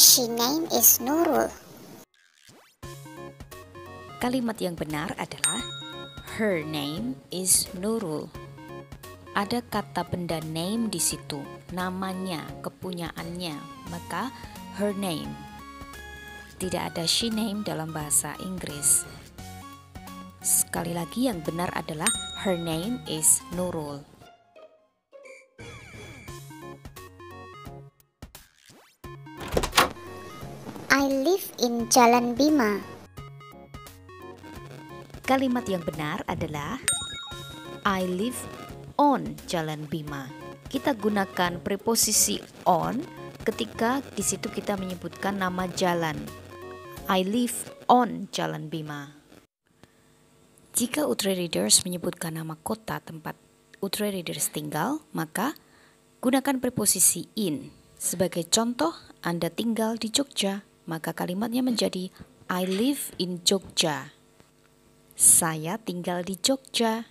She name is Nurul. Kalimat yang benar adalah Her name is Nurul. Ada kata benda name di situ, namanya, kepunyaannya, maka her name. Tidak ada she name dalam bahasa Inggris. Sekali lagi yang benar adalah her name is Nurul. live in Jalan Bima. Kalimat yang benar adalah I live on Jalan Bima. Kita gunakan preposisi on ketika di situ kita menyebutkan nama jalan. I live on Jalan Bima. Jika Utre Readers menyebutkan nama kota tempat Utre Readers tinggal, maka gunakan preposisi in. Sebagai contoh, Anda tinggal di Jogja maka kalimatnya menjadi I live in Jogja. Saya tinggal di Jogja.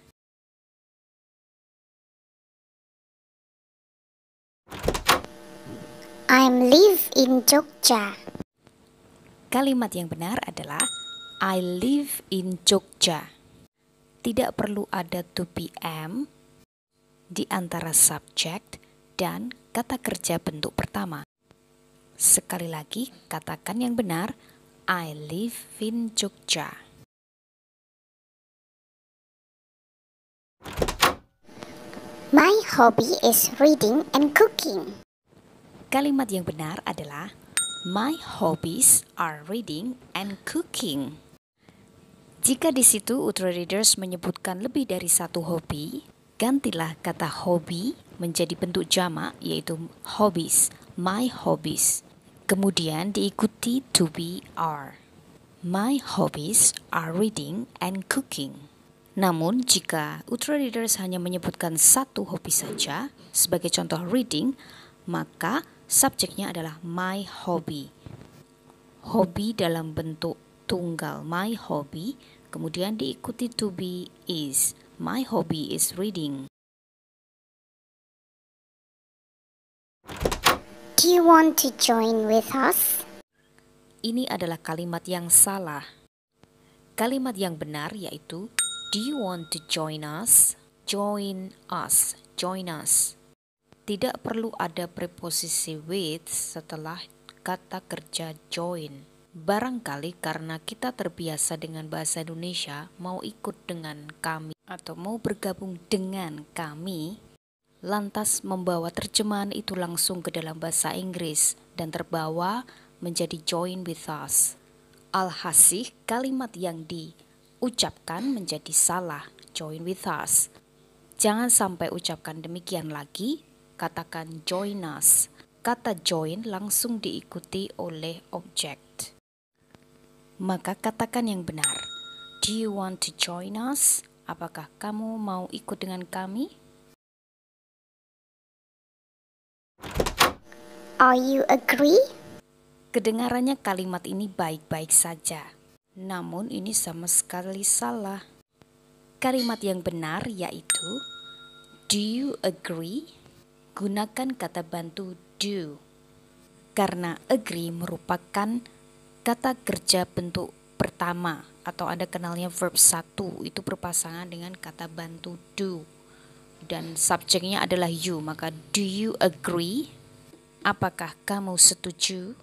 I'm live in Jogja. Kalimat yang benar adalah I live in Jogja. Tidak perlu ada to be am di antara subject dan kata kerja bentuk pertama. Sekali lagi, katakan yang benar. I live in Jogja. My hobby is reading and cooking. Kalimat yang benar adalah My hobbies are reading and cooking. Jika di situ Ultra Readers menyebutkan lebih dari satu hobi, gantilah kata hobi menjadi bentuk jamak yaitu hobbies, my hobbies. Kemudian diikuti to be are. My hobbies are reading and cooking. Namun, jika Ultra Readers hanya menyebutkan satu hobi saja, sebagai contoh reading, maka subjeknya adalah my hobby. Hobi dalam bentuk tunggal my hobby, kemudian diikuti to be is. My hobby is reading. you want to join with us? Ini adalah kalimat yang salah. Kalimat yang benar yaitu Do you want to join us? Join us. Join us. Tidak perlu ada preposisi with setelah kata kerja join. Barangkali karena kita terbiasa dengan bahasa Indonesia, mau ikut dengan kami atau mau bergabung dengan kami, lantas membawa terjemahan itu langsung ke dalam bahasa Inggris dan terbawa menjadi join with us. Alhasil kalimat yang diucapkan menjadi salah, join with us. Jangan sampai ucapkan demikian lagi, katakan join us. Kata join langsung diikuti oleh objek. Maka katakan yang benar. Do you want to join us? Apakah kamu mau ikut dengan kami? Are you agree? Kedengarannya kalimat ini baik-baik saja. Namun ini sama sekali salah. Kalimat yang benar yaitu Do you agree? Gunakan kata bantu do. Karena agree merupakan kata kerja bentuk pertama atau ada kenalnya verb satu itu berpasangan dengan kata bantu do dan subjeknya adalah you maka do you agree Apakah kamu setuju?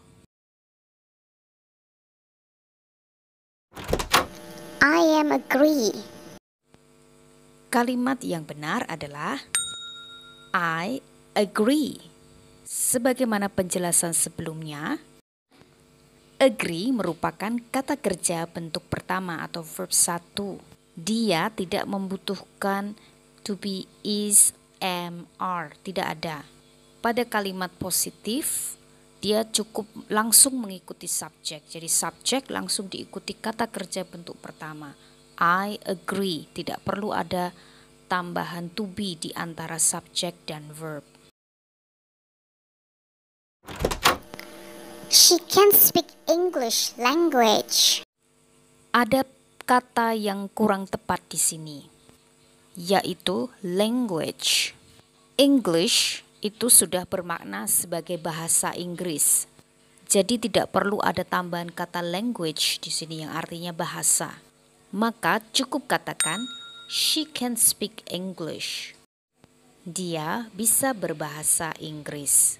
I am agree. Kalimat yang benar adalah I agree. Sebagaimana penjelasan sebelumnya, agree merupakan kata kerja bentuk pertama atau verb satu. Dia tidak membutuhkan to be, is, am, are, tidak ada pada kalimat positif dia cukup langsung mengikuti subjek. Jadi subjek langsung diikuti kata kerja bentuk pertama. I agree, tidak perlu ada tambahan to be di antara subjek dan verb. She can speak English language. Ada kata yang kurang tepat di sini, yaitu language. English itu sudah bermakna sebagai bahasa Inggris. Jadi tidak perlu ada tambahan kata language di sini yang artinya bahasa. Maka cukup katakan she can speak English. Dia bisa berbahasa Inggris.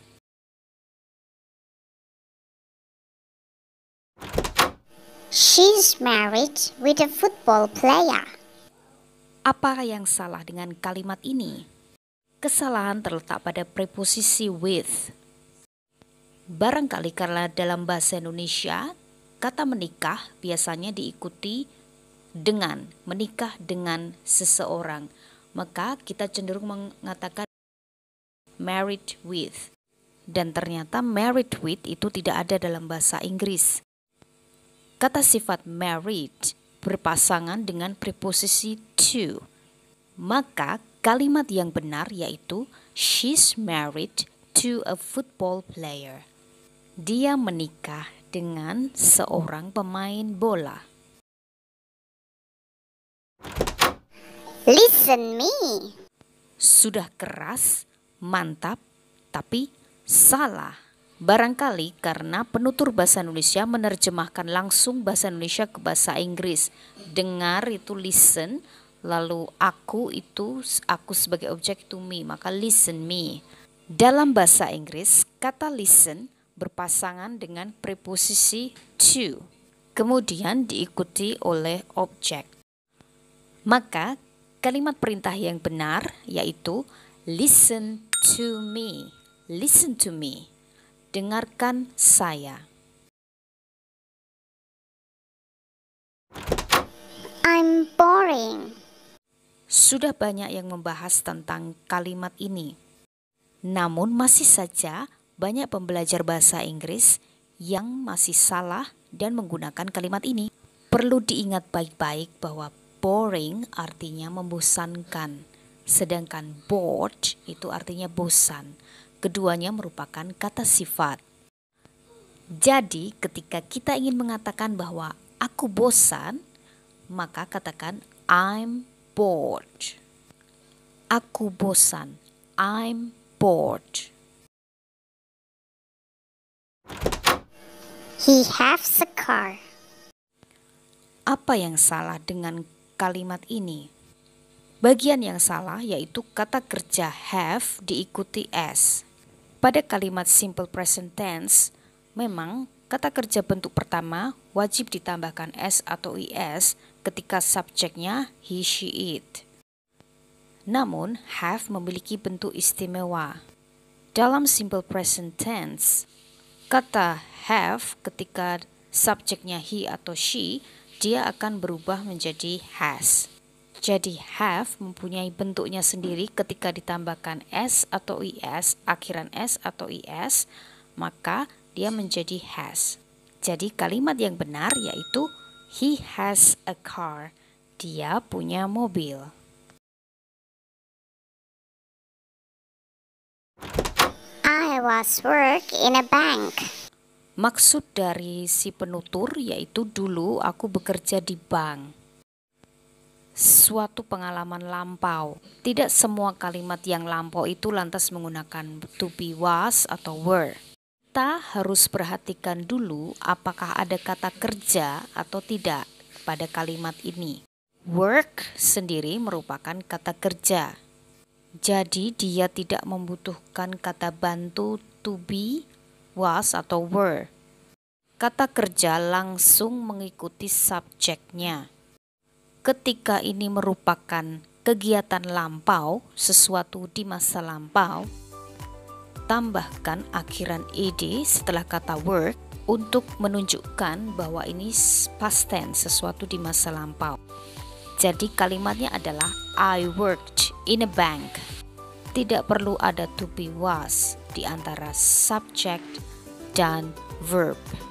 She's married with a football player. Apa yang salah dengan kalimat ini? kesalahan terletak pada preposisi with. Barangkali karena dalam bahasa Indonesia, kata menikah biasanya diikuti dengan menikah dengan seseorang. Maka kita cenderung mengatakan married with. Dan ternyata married with itu tidak ada dalam bahasa Inggris. Kata sifat married berpasangan dengan preposisi to. Maka Kalimat yang benar yaitu She's married to a football player. Dia menikah dengan seorang pemain bola. Listen me. Sudah keras, mantap, tapi salah. Barangkali karena penutur bahasa Indonesia menerjemahkan langsung bahasa Indonesia ke bahasa Inggris. Dengar itu listen, Lalu aku itu aku sebagai objek itu me, maka listen me. Dalam bahasa Inggris, kata listen berpasangan dengan preposisi to. Kemudian diikuti oleh objek. Maka kalimat perintah yang benar yaitu listen to me. Listen to me. Dengarkan saya. I'm boring. Sudah banyak yang membahas tentang kalimat ini. Namun masih saja banyak pembelajar bahasa Inggris yang masih salah dan menggunakan kalimat ini. Perlu diingat baik-baik bahwa boring artinya membosankan, sedangkan bored itu artinya bosan. Keduanya merupakan kata sifat. Jadi, ketika kita ingin mengatakan bahwa aku bosan, maka katakan I'm bored. Aku bosan. I'm bored. He has a car. Apa yang salah dengan kalimat ini? Bagian yang salah yaitu kata kerja have diikuti s. Pada kalimat simple present tense, memang kata kerja bentuk pertama wajib ditambahkan s atau is ketika subjeknya he, she, it. Namun, have memiliki bentuk istimewa. Dalam simple present tense, kata have ketika subjeknya he atau she, dia akan berubah menjadi has. Jadi have mempunyai bentuknya sendiri ketika ditambahkan s atau is, akhiran s atau is, maka dia menjadi has. Jadi kalimat yang benar yaitu He has a car. Dia punya mobil. I was work in a bank. Maksud dari si penutur yaitu dulu aku bekerja di bank. Suatu pengalaman lampau. Tidak semua kalimat yang lampau itu lantas menggunakan to be was atau were kita harus perhatikan dulu apakah ada kata kerja atau tidak pada kalimat ini. Work sendiri merupakan kata kerja. Jadi dia tidak membutuhkan kata bantu to be, was atau were. Kata kerja langsung mengikuti subjeknya. Ketika ini merupakan kegiatan lampau, sesuatu di masa lampau, tambahkan akhiran ed setelah kata work untuk menunjukkan bahwa ini past tense, sesuatu di masa lampau. Jadi kalimatnya adalah I worked in a bank. Tidak perlu ada to be was di antara subject dan verb.